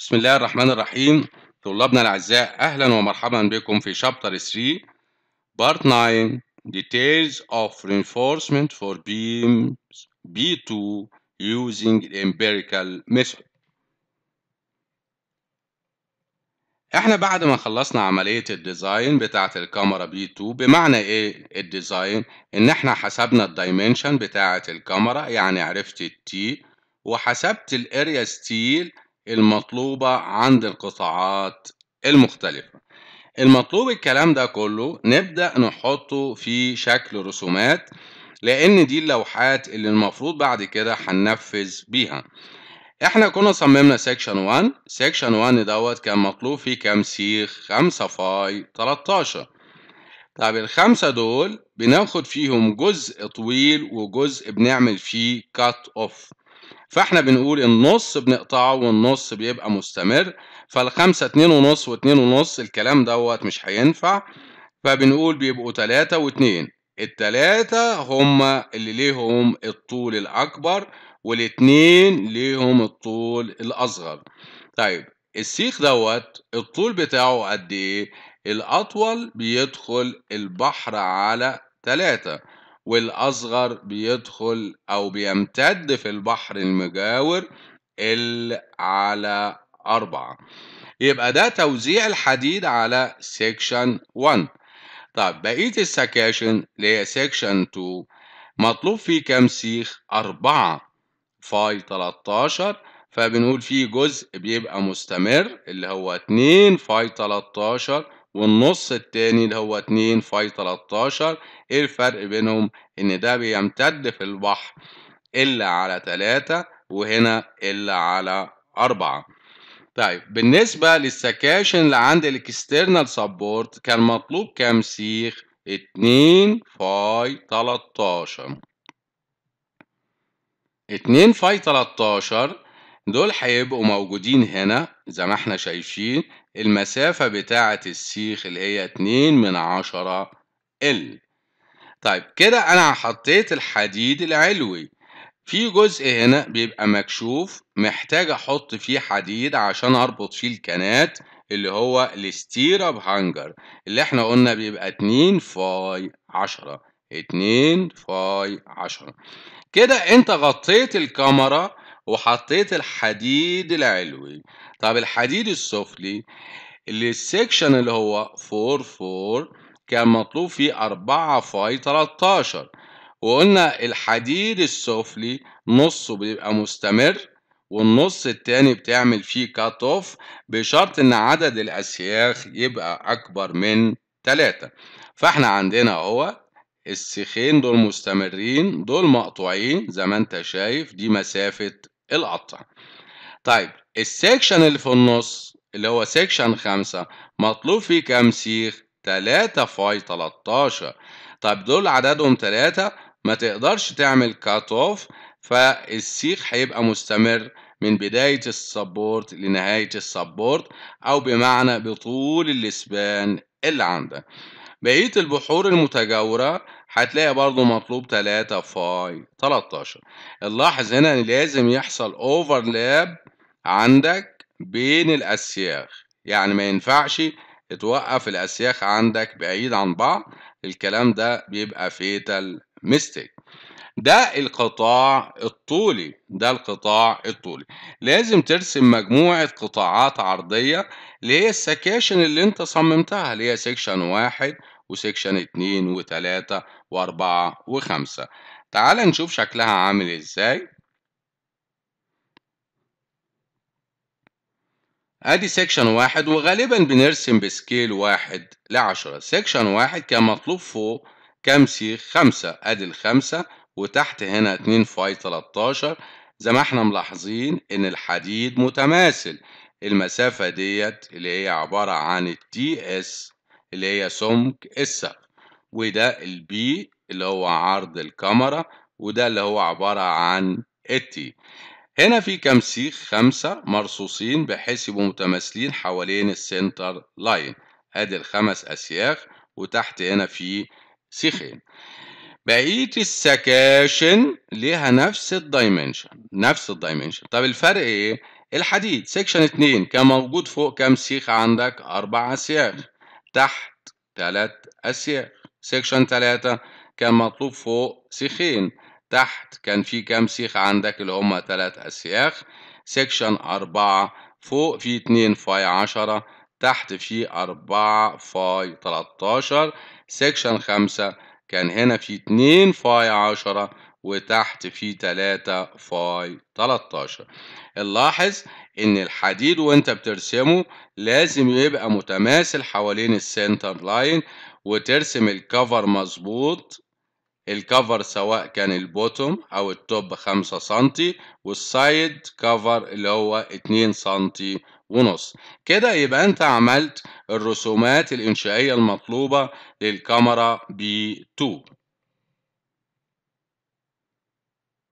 بسم الله الرحمن الرحيم طلابنا الأعزاء أهلا ومرحبا بكم في شابتر 3 بارت 9 Details of reinforcement for beams B2 using the empirical method احنا بعد ما خلصنا عملية الديزاين بتاعة الكاميرا B2 بمعنى ايه الديزاين ان احنا حسبنا الدايمنشن بتاعة الكاميرا يعني عرفت التي وحسبت الاريا ستيل المطلوبة عند القطاعات المختلفة المطلوب الكلام ده كله نبدأ نحطه في شكل رسومات لأن دي اللوحات اللي المفروض بعد كده هننفذ بيها احنا كنا صممنا سيكشن 1 سيكشن 1 دوت كان مطلوب فيه كام سيخ 5 فاي 13 طب الخمسة دول بناخد فيهم جزء طويل وجزء بنعمل فيه كات اوف فاحنا بنقول النص بنقطعه والنص بيبقى مستمر فالخمسة اتنين ونص واتنين ونص الكلام دوت مش هينفع فبنقول بيبقوا تلاتة واتنين التلاتة هما اللي ليهم الطول الأكبر والاتنين ليهم الطول الأصغر طيب السيخ دوت الطول بتاعه قد إيه؟ الأطول بيدخل البحر على تلاتة والأصغر بيدخل أو بيمتد في البحر المجاور على أربعة يبقى ده توزيع الحديد على سيكشن 1 طب بقية السكاشن اللي هي سيكشن 2 مطلوب فيه كام سيخ؟ أربعة فاي 13 فبنقول فيه جزء بيبقى مستمر اللي هو 2 فاي 13 والنص التاني اللي هو 2 فاي 13 ايه الفرق بينهم ان ده بيمتد في البحر الا على 3 وهنا الا على 4 طيب بالنسبة للسكاشن اللي عند الاكسترنال سبورت كان مطلوب كام سيخ 2 فاي 13 2 فاي 13 دول هيبقوا موجودين هنا زي ما احنا شايفين المسافة بتاعة السيخ اللي هي اتنين من عشرة ال طيب كده أنا حطيت الحديد العلوي في جزء هنا بيبقى مكشوف محتاج أحط فيه حديد عشان أربط فيه الكنات اللي هو الستير اب هانجر اللي احنا قلنا بيبقى 2 فاي 10 2 فاي 10 كده انت غطيت الكاميرا وحطيت الحديد العلوي طب الحديد السفلي اللي السكشن اللي هو 4 4 كان مطلوب فيه 4 فاي 13 وقلنا الحديد السفلي نصه بيبقى مستمر والنص التاني بتعمل فيه كات اوف بشرط ان عدد الاسياخ يبقى اكبر من 3 فاحنا عندنا هو السيخين دول مستمرين دول مقطوعين زي ما انت شايف دي مسافة القطع طيب السكشن اللي في النص اللي هو سكشن خمسة مطلوب فيه كام سيخ تلاتة فاي تلاتاشر طب دول عددهم تلاتة ما تقدرش تعمل كات اوف فالسيخ هيبقى مستمر من بداية السبورت لنهاية السبورت أو بمعنى بطول الإسبان اللي عندك بقية البحور المتجاورة هتلاقي برضو مطلوب 3 فاي 13 نلاحظ هنا ان لازم يحصل اوفرلاب عندك بين الاسياخ يعني ما ينفعش توقف الاسياخ عندك بعيد عن بعض الكلام ده بيبقى فيتال ميستيك ده القطاع الطولي ده القطاع الطولي لازم ترسم مجموعة قطاعات عرضية اللي هي السكاشن اللي انت صممتها اللي هي سكشن واحد وسكشن اتنين وتلاتة واربعة وخمسة تعال نشوف شكلها عامل ازاي ادي سكشن واحد وغالبا بنرسم بسكيل واحد لعشرة سكشن واحد كان مطلوب فوق كام سيخ خمسة ادي الخمسة وتحت هنا 2 فاي 13 زي ما احنا ملاحظين ان الحديد متماثل المسافة ديت اللي هي عبارة عن التي اس اللي هي سمك السقف وده البي اللي هو عرض الكاميرا وده اللي هو عبارة عن التي هنا في كام سيخ خمسة مرصوصين بحيث يبقوا متماثلين حوالين السنتر لاين ادي الخمس اسياخ وتحت هنا في سيخين بقية السكاشن ليها نفس الدايمنشن نفس الدايمنشن طب الفرق ايه؟ الحديد سكشن 2 كان موجود فوق كام سيخ عندك؟ أربع أسياخ تحت تلات أسياخ سكشن 3 كان مطلوب فوق سيخين تحت كان في كام سيخ عندك اللي هم تلات أسياخ سكشن أربعة فوق في اتنين فاي عشرة تحت في أربعة فاي تلاتاشر سكشن خمسة كان هنا في 2 فاي 10 وتحت في 3 فاي 13 نلاحظ ان الحديد وانت بترسمه لازم يبقى متماثل حوالين السنتر لاين وترسم الكفر مظبوط الكفر سواء كان البوتوم او التوب خمسة سنتي والسايد كفر اللي هو اتنين سنتي ونص كده يبقى انت عملت الرسومات الانشائية المطلوبة للكاميرا بي 2